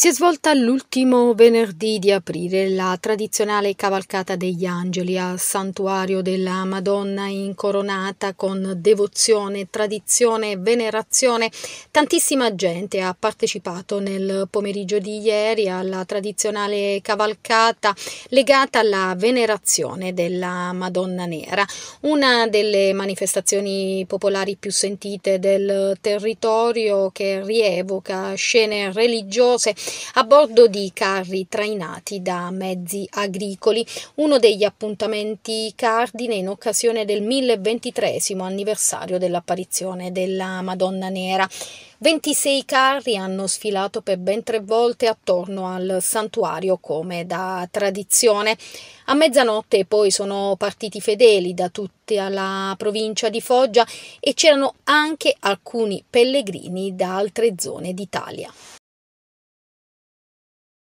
Si è svolta l'ultimo venerdì di aprile la tradizionale cavalcata degli angeli al santuario della Madonna incoronata con devozione, tradizione e venerazione. Tantissima gente ha partecipato nel pomeriggio di ieri alla tradizionale cavalcata legata alla venerazione della Madonna Nera, una delle manifestazioni popolari più sentite del territorio che rievoca scene religiose a bordo di carri trainati da mezzi agricoli, uno degli appuntamenti cardine in occasione del 1023 anniversario dell'apparizione della Madonna Nera. 26 carri hanno sfilato per ben tre volte attorno al santuario come da tradizione. A mezzanotte poi sono partiti fedeli da tutta la provincia di Foggia e c'erano anche alcuni pellegrini da altre zone d'Italia.